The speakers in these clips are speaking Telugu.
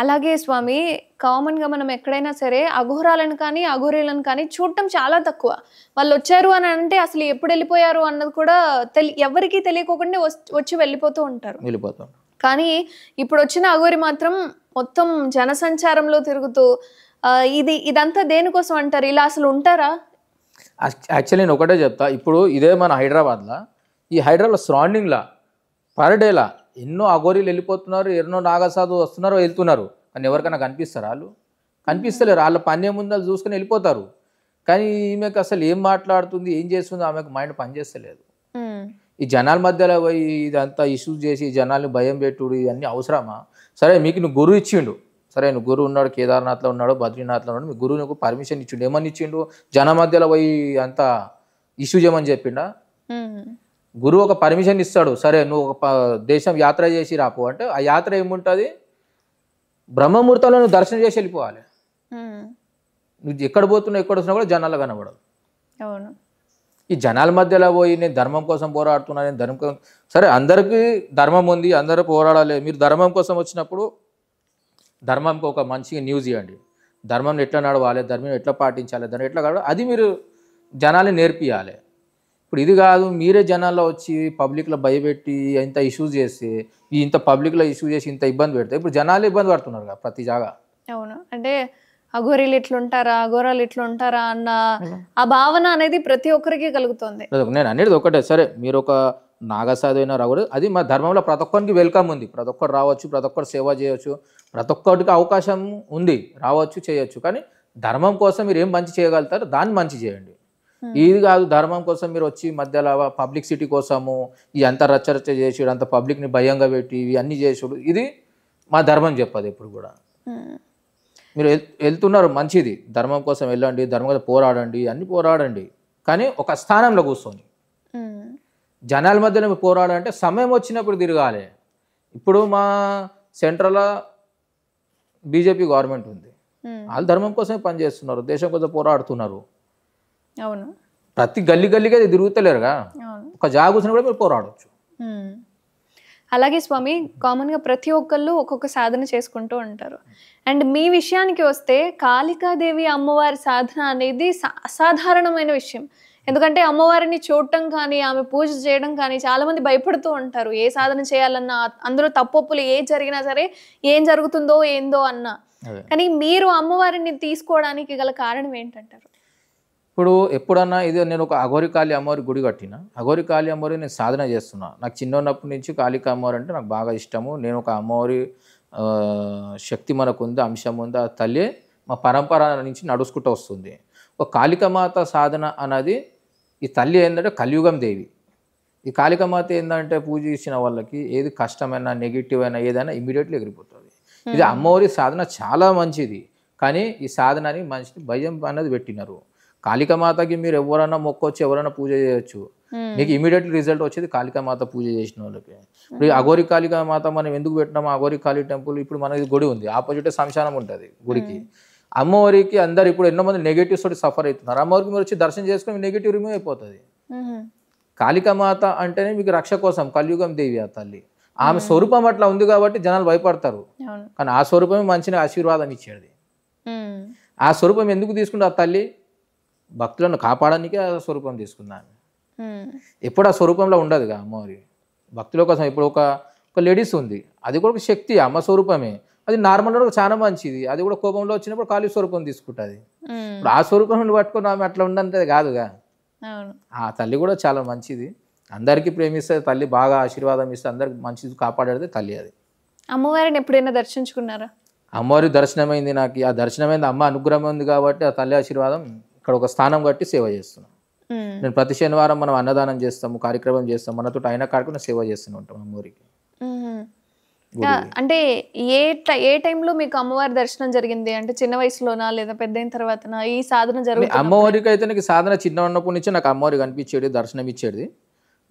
అలాగే స్వామి కామన్గా మనం ఎక్కడైనా సరే అఘోరాలను కానీ అఘోరీలను కానీ చూడటం చాలా తక్కువ వాళ్ళు వచ్చారు అని అంటే అసలు ఎప్పుడు వెళ్ళిపోయారు అన్నది కూడా తెలి ఎవరికి తెలియకోకుండా వచ్చి వెళ్ళిపోతూ ఉంటారు కానీ ఇప్పుడు వచ్చిన అఘోరి మాత్రం మొత్తం జనసంచారంలో తిరుగుతూ ఇది ఇదంతా దేనికోసం అంటారు ఇలా అసలు ఉంటారా యాక్చువల్లీ నేను ఒకటే చెప్తా ఇప్పుడు ఇదే మన హైదరాబాద్లో ఈ హైదరాబాద్ సరౌండింగ్లో పర్ డేలా ఎన్నో అఘోరీలు వెళ్ళిపోతున్నారు ఎన్నో నాగసాధు వస్తున్నారు వెళ్తున్నారు కానీ ఎవరికైనా కనిపిస్తారు వాళ్ళు కనిపిస్తలేరు వాళ్ళ పన్నే ముందలు చూసుకొని వెళ్ళిపోతారు కానీ ఈమెకు అసలు ఏం మాట్లాడుతుంది ఏం చేస్తుంది ఆమెకు మైండ్ పనిచేస్తలేదు ఈ జనాల మధ్యలో పోయి ఇదంతా ఇష్యూస్ చేసి జనాల్ని భయం పెట్టుడు ఇవన్నీ అవసరమా సరే మీకు నువ్వు గురువు ఇచ్చిండు సరే నువ్వు గురువు ఉన్నాడు కేదార్నాథ్లో ఉన్నాడు బద్రీనాథ్లో ఉన్నాడు మీ గురువు నీకు పర్మిషన్ ఇచ్చిండు ఏమని ఇచ్చిండు జన మధ్యలో పోయి అంతా ఇష్యూ చేయమని చెప్పిండా గురువు ఒక పర్మిషన్ ఇస్తాడు సరే నువ్వు ఒక దేశం యాత్ర చేసి రాపు అంటే ఆ యాత్ర ఏముంటుంది బ్రహ్మముహూర్తంలో నువ్వు దర్శనం చేసి వెళ్ళిపోవాలి నువ్వు ఎక్కడ పోతున్నావు ఎక్కడ వస్తున్నా కూడా జనాలు కనబడదు అవును ఈ జనాల మధ్యలో పోయి నేను ధర్మం కోసం పోరాడుతున్నా నేను ధర్మం సరే అందరికీ ధర్మం ఉంది అందరూ పోరాడాలి మీరు ధర్మం కోసం వచ్చినప్పుడు ధర్మంకి ఒక మంచి న్యూస్ ఇవ్వండి ధర్మం ఎట్లా నడవాలి ధర్మం ఎట్లా పాటించాలి దాన్ని ఎట్లా కావాలి అది మీరు జనాలు నేర్పియాలి ఇప్పుడు ఇది కాదు మీరే జనాల్లో వచ్చి పబ్లిక్లో భయపెట్టి ఇంత ఇష్యూస్ చేసి ఇంత పబ్లిక్లో ఇష్యూ చేసి ఇంత ఇబ్బంది పెడితే ఇప్పుడు జనాలు ఇబ్బంది పడుతున్నారు కదా ప్రతి జాగా అవును అంటే అఘోరీలు ఇట్లుంటారా అఘోరాలు ఇట్లుంటారా అన్న ఆ భావన అనేది ప్రతి ఒక్కరికి కలుగుతుంది నేను అనేది ఒకటే సరే మీరు ఒక అయినా రాకూడదు అది మా ధర్మంలో ప్రతి ఒక్కరికి వెల్కమ్ ఉంది ప్రతి ఒక్కరు రావచ్చు ప్రతి ఒక్కరు సేవ చేయొచ్చు ప్రతి ఒక్కరికి అవకాశం ఉంది రావచ్చు చేయొచ్చు కానీ ధర్మం కోసం మీరు ఏం మంచి చేయగలుగుతారో దాన్ని మంచి చేయండి ఇది కాదు ధర్మం కోసం మీరు వచ్చి మధ్యలో పబ్లిక్ సిటీ కోసము ఈ అంత రచ్చరచ్చ చేసేడు అంత పబ్లిక్ని భయంగా పెట్టి ఇవి అన్ని ఇది మా ధర్మం చెప్పదు ఎప్పుడు కూడా మీరు వెళ్తున్నారు మంచిది ధర్మం కోసం వెళ్ళండి ధర్మం కోసం పోరాడండి అన్ని పోరాడండి కానీ ఒక స్థానంలో కూర్చొని జనాల మధ్యలో పోరాడాలంటే సమయం వచ్చినప్పుడు తిరగాలి ఇప్పుడు మా సెంట్రల్ బీజేపీ గవర్నమెంట్ ఉంది వాళ్ళు ధర్మం కోసమే పనిచేస్తున్నారు దేశం కోసం పోరాడుతున్నారు అవును ప్రతి గల్లీ గల్లీగా తిరుగుతలేరుగా ఒక జాబ్ కూడా మీరు పోరాడవచ్చు అలాగే స్వామి కామన్గా ప్రతి ఒక్కళ్ళు ఒక్కొక్క సాధన చేసుకుంటూ ఉంటారు అండ్ మీ విషయానికి వస్తే కాళికాదేవి అమ్మవారి సాధన అనేది అసాధారణమైన విషయం ఎందుకంటే అమ్మవారిని చూడటం కానీ ఆమె పూజ చేయడం కానీ చాలామంది భయపడుతూ ఉంటారు ఏ సాధన చేయాలన్నా అందులో తప్పొప్పులు ఏ జరిగినా సరే ఏం జరుగుతుందో ఏందో అన్న కానీ మీరు అమ్మవారిని తీసుకోవడానికి గల కారణం ఏంటంటారు ఇప్పుడు ఎప్పుడన్నా ఇది నేను ఒక అఘోరి కాళీ అమ్మవారి గుడి కట్టిన అఘోరి కాళీ అమ్మవారి నేను సాధన చేస్తున్నా నాకు చిన్నప్పటి నుంచి కాళిక అమ్మవారి అంటే నాకు బాగా ఇష్టము నేను ఒక అమ్మవారి శక్తి మనకు ఉంది అంశం ఉంది ఆ తల్లి మా పరంపర నుంచి నడుచుకుంటూ వస్తుంది ఒక కాళికమాత సాధన అన్నది ఈ తల్లి ఏంటంటే కలియుగం దేవి ఈ కాళికమాత ఏంటంటే పూజ చేసిన వాళ్ళకి ఏది కష్టమైనా నెగిటివ్ అయినా ఏదైనా ఇమీడియట్లీ ఎగిరిపోతుంది ఇది hmm. అమ్మవారి సాధన చాలా మంచిది కానీ ఈ సాధనని మనిషిని భయం అన్నది పెట్టినారు కాళికామాతకి మీరు ఎవరైనా మొక్కొచ్చి ఎవరైనా పూజ చేయొచ్చు నీకు ఇమీడియట్ రిజల్ట్ వచ్చేది మాత పూజ చేసిన వాళ్ళకి ఇప్పుడు అఘోరి మాత మనం ఎందుకు పెట్టినాము అఘోరి కాళీ టెంపుల్ ఇప్పుడు మనకి గుడి ఉంది ఆపోజిట్ శంశానం ఉంటుంది గుడికి అమ్మవారికి అందరు ఇప్పుడు ఎన్నో మంది నెగిటివ్స్ తోటి సఫర్ అవుతున్నారు అమ్మవారికి మీరు వచ్చి దర్శనం చేసుకుని నెగిటివ్ రిమూవ్ అయిపోతుంది మాత అంటేనే మీకు రక్ష కోసం కలియుగం దేవి ఆ తల్లి ఆమె స్వరూపం అట్లా ఉంది కాబట్టి జనాలు భయపడతారు కానీ ఆ స్వరూపమే మంచిని ఆశీర్వాదం ఇచ్చేది ఆ స్వరూపం ఎందుకు తీసుకుంటే ఆ తల్లి భక్తులను కాపాడడానికే ఆ స్వరూపం తీసుకున్నాను ఎప్పుడు ఆ స్వరూపంలో ఉండదుగా అమ్మవారి భక్తుల కోసం ఇప్పుడు ఒక ఒక లేడీస్ ఉంది అది కూడా ఒక శక్తి అమ్మ స్వరూపమే అది నార్మల్గా చాలా మంచిది అది కూడా కోపంలో వచ్చినప్పుడు ఖాళీ స్వరూపం తీసుకుంటుంది ఇప్పుడు ఆ స్వరూపం పట్టుకుని ఆమె అట్లా ఉండంటే కాదుగా ఆ తల్లి కూడా చాలా మంచిది అందరికీ ప్రేమిస్తే తల్లి బాగా ఆశీర్వాదం ఇస్తే అందరికి మంచిది కాపాడేది తల్లి అది అమ్మవారిని ఎప్పుడైనా దర్శించుకున్నారా అమ్మవారి దర్శనమైంది నాకు ఆ దర్శనమైంది అమ్మ అనుగ్రహం ఉంది కాబట్టి ఆ తల్లి ఆశీర్వాదం అక్కడ ఒక స్థానం కట్టి సేవ చేస్తున్నాం నేను ప్రతి శనివారం మనం అన్నదానం చేస్తాము కార్యక్రమం చేస్తాం మనతో అయినా కాకుండా సేవ చేస్తూనే ఉంటాం ఊరికి అంటే ఏ ఏ టైంలో మీకు అమ్మవారి దర్శనం జరిగింది అంటే చిన్న వయసులోనా లేదా పెద్ద అయిన తర్వాత ఈ సాధన జరిగింది అమ్మవారికి అయితే నాకు సాధన చిన్న ఉన్నప్పటి నుంచి నాకు అమ్మవారి కనిపించేది దర్శనం ఇచ్చేది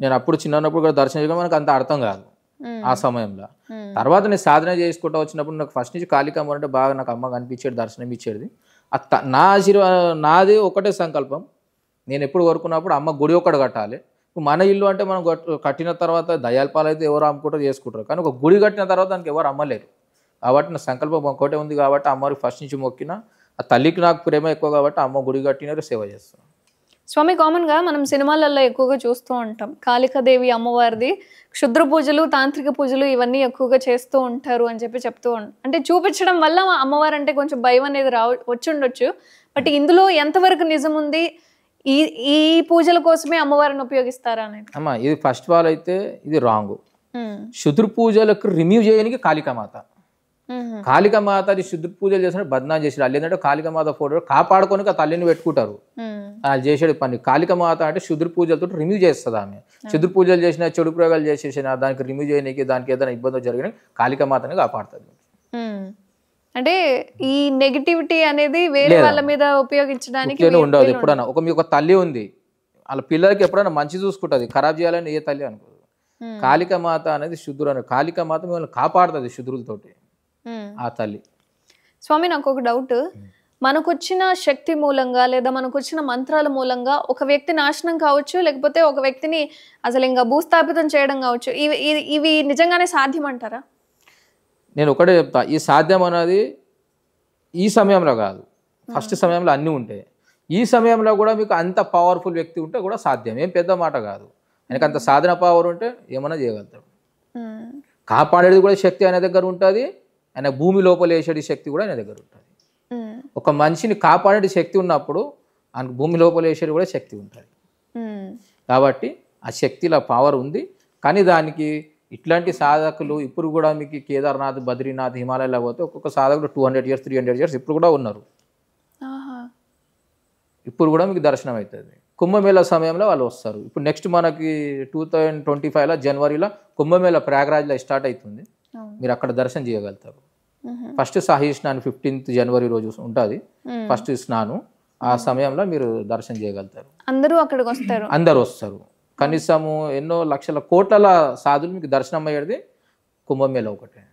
నేను అప్పుడు చిన్న ఉన్నప్పుడు కూడా దర్శనం చేయడం మనకు అంత అర్థం కాదు ఆ సమయంలో తర్వాత నేను సాధన చేసుకుంటూ వచ్చినప్పుడు నాకు ఫస్ట్ నుంచి కాళికమ్మ అంటే బాగా నాకు అమ్మ కనిపించేది దర్శనం ఇచ్చేది అత్త నా ఆశీర్వా నాది ఒకటే సంకల్పం నేను ఎప్పుడు కోరుకున్నప్పుడు అమ్మ గుడి ఒకటి కట్టాలి మన ఇల్లు అంటే మనం కట్టిన తర్వాత దయాల్పాలైతే ఎవరు అమ్ముకుంటారు చేసుకుంటారు కానీ ఒక గుడి కట్టిన తర్వాత దానికి ఎవరు అమ్మలేరు కాబట్టి నా సంకల్పం ఒకటే ఉంది కాబట్టి అమ్మవారికి ఫస్ట్ నుంచి మొక్కిన ఆ తల్లికి నాకు ప్రేమ ఎక్కువ కాబట్టి అమ్మ గుడి కట్టినారు సేవ చేస్తున్నాను స్వామి కామన్గా మనం సినిమాలలో ఎక్కువగా చూస్తూ ఉంటాం కాళికాదేవి అమ్మవారిది క్షుద్ర పూజలు తాంత్రిక పూజలు ఇవన్నీ ఎక్కువగా చేస్తూ ఉంటారు అని చెప్పి చెప్తూ ఉంటాం అంటే చూపించడం వల్ల అమ్మవారు అంటే కొంచెం భయం అనేది రావ వచ్చుండొచ్చు బట్ ఇందులో ఎంతవరకు నిజం ఉంది ఈ ఈ పూజల కోసమే అమ్మవారిని ఉపయోగిస్తారా అనేది అమ్మ ఇది ఫస్ట్ ఆల్ అయితే ఇది రాంగ్ శుద్ర పూజలకు రిమ్యూ చేయడానికి కాళికామాత మాత అది శుద్ధి పూజలు చేసినట్టు బద్నాం చేసి అల్లి ఏంటంటే కాళికమాత ఫోటో కాపాడుకొని ఆ తల్లిని పెట్టుకుంటారు అది చేసేది పని కాళికమాత అంటే శుద్ధి పూజలతో రిమ్యూ చేస్తుంది ఆమె శుద్ధి పూజలు చేసిన చెడు ప్రయోగాలు చేసేసిన దానికి రిమ్యూ చేయడానికి దానికి ఏదైనా ఇబ్బంది జరిగిన కాళికమాతని కాపాడుతుంది అంటే ఈ నెగిటివిటీ అనేది వేరే వాళ్ళ మీద ఉపయోగించడానికి ఉండదు ఎప్పుడైనా ఒక మీ ఒక తల్లి ఉంది వాళ్ళ పిల్లలకి ఎప్పుడైనా మంచి చూసుకుంటుంది ఖరాబ్ చేయాలని ఏ తల్లి అనుకోదు కాళికమాత అనేది శుద్ధుడు అని కాళికమాత మిమ్మల్ని కాపాడుతుంది శుద్ధులతోటి ఆ తల్లి స్వామి నాకు ఒక డౌట్ మనకు వచ్చిన శక్తి మూలంగా లేదా మనకు వచ్చిన మంత్రాల మూలంగా ఒక వ్యక్తి నాశనం కావచ్చు లేకపోతే ఒక వ్యక్తిని అసలు ఇంకా భూస్థాపితం చేయడం కావచ్చు ఇవి ఇవి నిజంగానే సాధ్యం అంటారా నేను ఒకటే చెప్తా ఈ సాధ్యం అనేది ఈ సమయంలో కాదు ఫస్ట్ సమయంలో అన్నీ ఉంటాయి ఈ సమయంలో కూడా మీకు అంత పవర్ఫుల్ వ్యక్తి ఉంటే కూడా సాధ్యం ఏం పెద్ద మాట కాదు ఆయనకు అంత సాధన పవర్ ఉంటే ఏమైనా చేయగలుగుతాడు కాపాడేది కూడా శక్తి అనే దగ్గర ఉంటుంది ఆయన భూమి లోపల వేసేటి శక్తి కూడా ఆయన దగ్గర ఉంటుంది ఒక మనిషిని కాపాడే శక్తి ఉన్నప్పుడు ఆయన భూమి లోపల వేసేది కూడా శక్తి ఉంటుంది కాబట్టి ఆ శక్తిలో పవర్ ఉంది కానీ దానికి ఇట్లాంటి సాధకులు ఇప్పుడు కూడా మీకు కేదార్నాథ్ బద్రీనాథ్ హిమాలయాలు పోతే ఒక్కొక్క సాధకుడు two hundred years three hundred years ఇప్పుడు కూడా ఉన్నారు ఇప్పుడు కూడా మీకు దర్శనం అవుతుంది కుంభమేళ సమయంలో వాళ్ళు వస్తారు ఇప్పుడు నెక్స్ట్ మనకి టూ థౌజండ్ ట్వంటీ ఫైవ్లో జనవరిలో కుంభమేళ ప్రయాగరాజ్లో స్టార్ట్ అవుతుంది మీరు అక్కడ దర్శనం చేయగలుగుతారు ఫస్ట్ సాహి స్నానం ఫిఫ్టీన్త్ జనవరి రోజు ఉంటుంది ఫస్ట్ స్నానం ఆ సమయంలో మీరు దర్శనం చేయగలుగుతారు అందరూ అక్కడికి వస్తారు అందరూ వస్తారు కనీసము ఎన్నో లక్షల కోట్ల సాధులు మీకు దర్శనం అయ్యేది కుంభమేళ ఒకటే